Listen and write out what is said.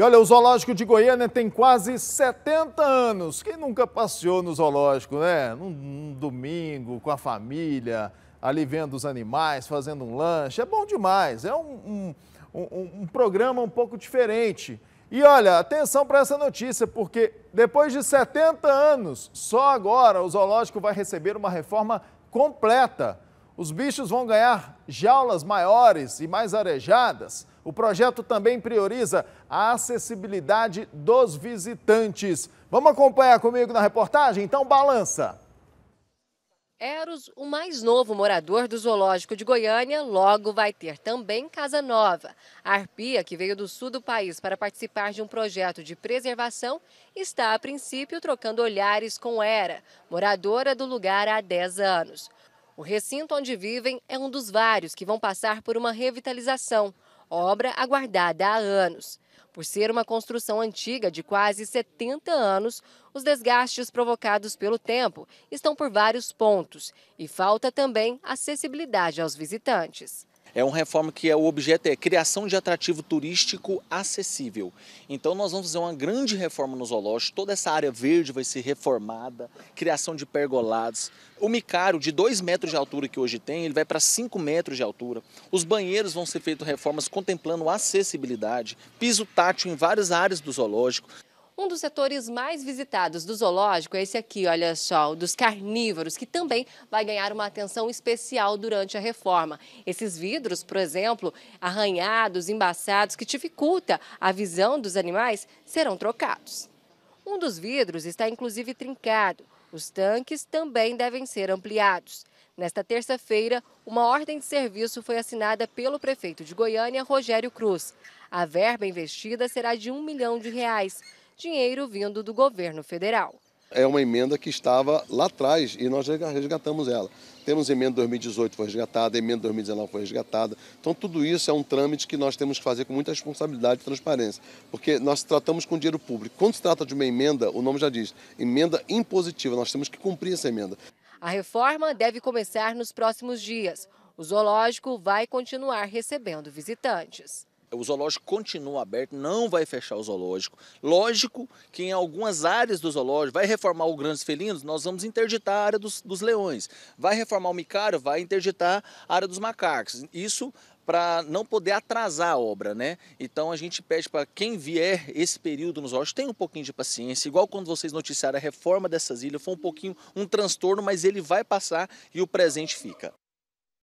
E olha, o zoológico de Goiânia tem quase 70 anos. Quem nunca passeou no zoológico, né? Num, num, domingo, com a família, ali vendo os animais, fazendo um lanche. É bom demais. É um, um, um, um programa um pouco diferente. E olha, atenção para essa notícia, porque depois de 70 anos, só agora o zoológico vai receber uma reforma completa. Os bichos vão ganhar jaulas maiores e mais arejadas. O projeto também prioriza a acessibilidade dos visitantes. Vamos acompanhar comigo na reportagem? Então, balança! Eros, o mais novo morador do zoológico de Goiânia, logo vai ter também casa nova. A arpia, que veio do sul do país para participar de um projeto de preservação, está a princípio trocando olhares com Era, moradora do lugar há 10 anos. O recinto onde vivem é um dos vários que vão passar por uma revitalização, obra aguardada há anos. Por ser uma construção antiga de quase 70 anos, os desgastes provocados pelo tempo estão por vários pontos e falta também acessibilidade aos visitantes. É uma reforma que é, o objeto é criação de atrativo turístico acessível. Então nós vamos fazer uma grande reforma no zoológico, toda essa área verde vai ser reformada, criação de pergolados. O micário de 2 metros de altura que hoje tem, ele vai para 5 metros de altura. Os banheiros vão ser feitos reformas contemplando acessibilidade, piso tátil em várias áreas do zoológico. Um dos setores mais visitados do zoológico é esse aqui, olha só, dos carnívoros, que também vai ganhar uma atenção especial durante a reforma. Esses vidros, por exemplo, arranhados, embaçados, que dificulta a visão dos animais, serão trocados. Um dos vidros está inclusive trincado. Os tanques também devem ser ampliados. Nesta terça-feira, uma ordem de serviço foi assinada pelo prefeito de Goiânia, Rogério Cruz. A verba investida será de um milhão de reais dinheiro vindo do governo federal. É uma emenda que estava lá atrás e nós resgatamos ela. Temos emenda 2018 foi resgatada, emenda 2019 foi resgatada. Então tudo isso é um trâmite que nós temos que fazer com muita responsabilidade e transparência, porque nós tratamos com dinheiro público. Quando se trata de uma emenda, o nome já diz, emenda impositiva, nós temos que cumprir essa emenda. A reforma deve começar nos próximos dias. O zoológico vai continuar recebendo visitantes. O zoológico continua aberto, não vai fechar o zoológico. Lógico que em algumas áreas do zoológico, vai reformar o Grandes Felinos, nós vamos interditar a área dos, dos leões. Vai reformar o micário, vai interditar a área dos macacos. Isso para não poder atrasar a obra, né? Então a gente pede para quem vier esse período nos olhos, tenha um pouquinho de paciência, igual quando vocês noticiaram a reforma dessas ilhas, foi um pouquinho um transtorno, mas ele vai passar e o presente fica.